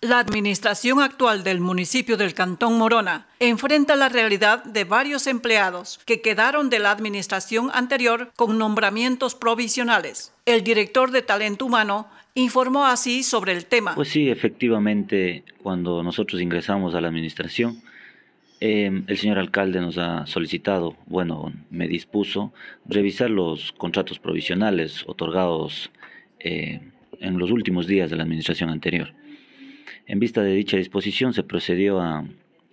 La administración actual del municipio del Cantón Morona enfrenta la realidad de varios empleados que quedaron de la administración anterior con nombramientos provisionales. El director de Talento Humano informó así sobre el tema. Pues sí, efectivamente, cuando nosotros ingresamos a la administración, em, el señor alcalde nos ha solicitado, bueno, me dispuso, revisar los contratos provisionales otorgados em, en los últimos días de la administración anterior. En vista de dicha disposición se procedió a,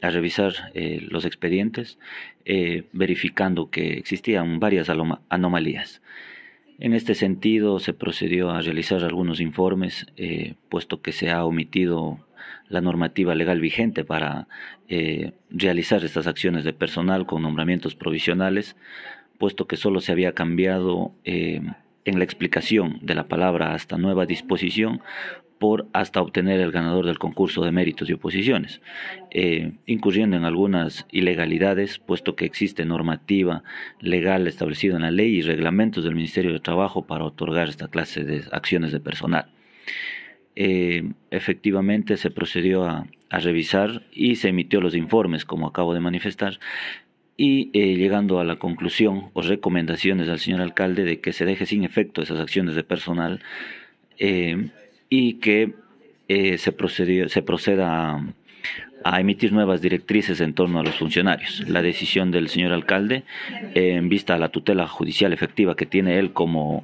revisar eh, los expedientes, eh, verificando que existían varias anomalías. En este sentido, se procedió a realizar algunos informes, eh, puesto que se ha omitido la normativa legal vigente para realizar estas acciones de personal con nombramientos provisionales, puesto que solo se había cambiado en la explicación de la palabra hasta nueva disposición por hasta obtener el ganador del concurso de méritos y oposiciones, eh, incurriendo en algunas ilegalidades, puesto que existe normativa legal establecida en la ley y reglamentos del Ministerio de Trabajo para otorgar esta clase de acciones de personal. Eh, efectivamente se procedió a revisar y se emitió los informes, como acabo de manifestar, y eh, llegando a la conclusión o recomendaciones al señor alcalde de que se deje sin efecto esas acciones de personal eh, y que eh, se, se proceda a, emitir nuevas directrices en torno a los funcionarios. La decisión del señor alcalde, en vista a la tutela judicial efectiva que tiene él como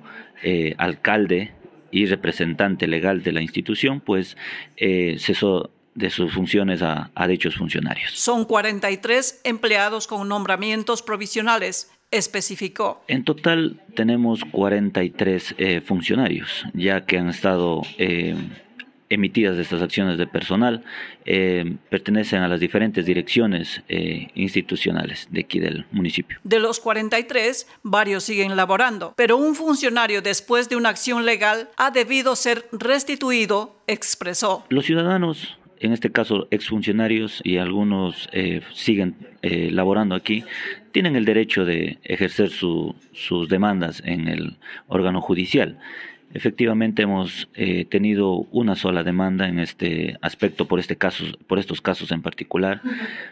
alcalde y representante legal de la institución, pues se... So de sus funciones a, dichos funcionarios. Son 43 empleados con nombramientos provisionales, especificó. En total tenemos 43 eh, funcionarios, ya que han estado eh, emitidas estas acciones de personal, eh, pertenecen a las diferentes direcciones institucionales de aquí del municipio. De los 43, varios siguen laborando, pero un funcionario después de una acción legal ha debido ser restituido, expresó. Los ciudadanos en este caso exfuncionarios y algunos eh, siguen eh, laborando aquí, tienen el derecho de ejercer su, sus demandas en el órgano judicial. Efectivamente hemos eh, tenido una sola demanda en este aspecto por este caso, por estos casos en particular,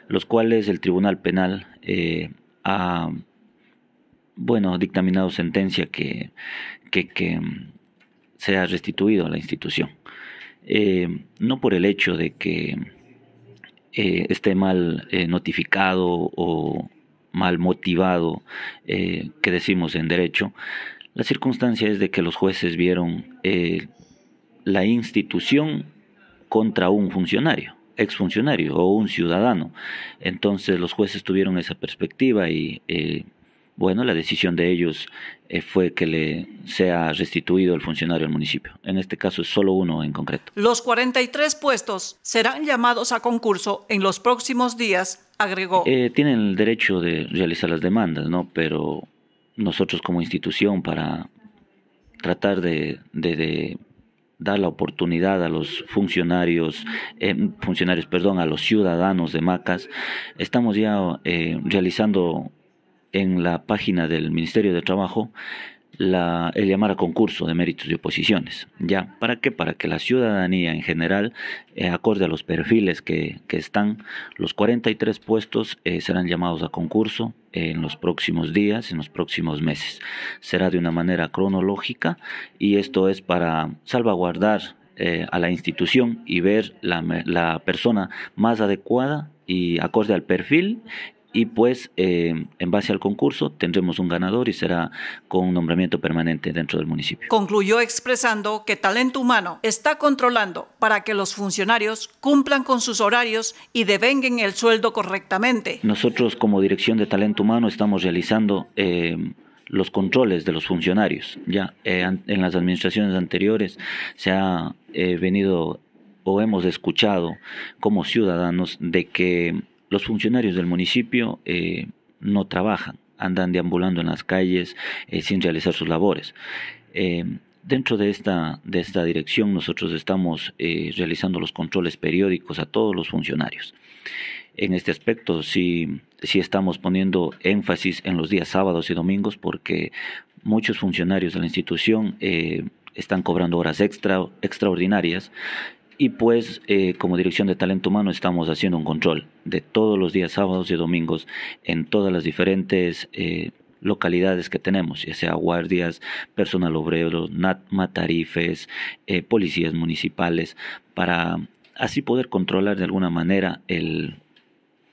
los cuales el Tribunal Penal eh, ha bueno dictaminado sentencia que, que, que se ha restituido a la institución. Eh, no por el hecho de que eh, esté mal eh, notificado o mal motivado, que decimos en derecho, la circunstancia es de que los jueces vieron la institución contra un funcionario exfuncionario o un ciudadano. Entonces los jueces tuvieron esa perspectiva y bueno, la decisión de ellos eh, fue que le sea restituido el funcionario al municipio. En este caso, es solo uno en concreto. Los 43 puestos serán llamados a concurso en los próximos días, agregó. Eh, tienen el derecho de realizar las demandas, ¿no? Pero nosotros como institución para tratar de, dar la oportunidad a los funcionarios, eh, funcionarios, perdón, a los ciudadanos de Macas. Estamos ya realizando en la página del Ministerio de Trabajo el llamar a concurso de méritos y oposiciones. ¿Ya? ¿Para qué? Para que la ciudadanía en general, eh, acorde a los perfiles que, están, los 43 puestos eh, serán llamados a concurso eh, en los próximos días, en los próximos meses. Será de una manera cronológica y esto es para salvaguardar a la institución y ver la, la persona más adecuada y acorde al perfil y pues eh, en base al concurso tendremos un ganador y será con un nombramiento permanente dentro del municipio. Concluyó expresando que Talento Humano está controlando para que los funcionarios cumplan con sus horarios y devenguen el sueldo correctamente. Nosotros como dirección de Talento Humano estamos realizando... Eh, los controles de los funcionarios. Ya eh, en las administraciones anteriores se ha venido o hemos escuchado como ciudadanos de que los funcionarios del municipio eh, no trabajan, andan deambulando en las calles eh, sin realizar sus labores. Eh, dentro de esta, de esta dirección nosotros estamos realizando los controles periódicos a todos los funcionarios. En este aspecto sí, sí estamos poniendo énfasis en los días sábados y domingos porque muchos funcionarios de la institución están cobrando horas extra, extraordinarias y pues eh, como dirección de talento humano estamos haciendo un control de todos los días sábados y domingos en todas las diferentes eh, localidades que tenemos, ya sea guardias, personal obrero, NATMA, eh, policías municipales, para así poder controlar de alguna manera el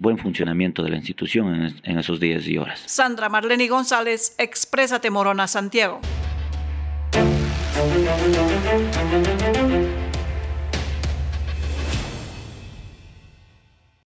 buen funcionamiento de la institución en, esos días y horas. Sandra Marlene González, Exprésate Morona, Santiago.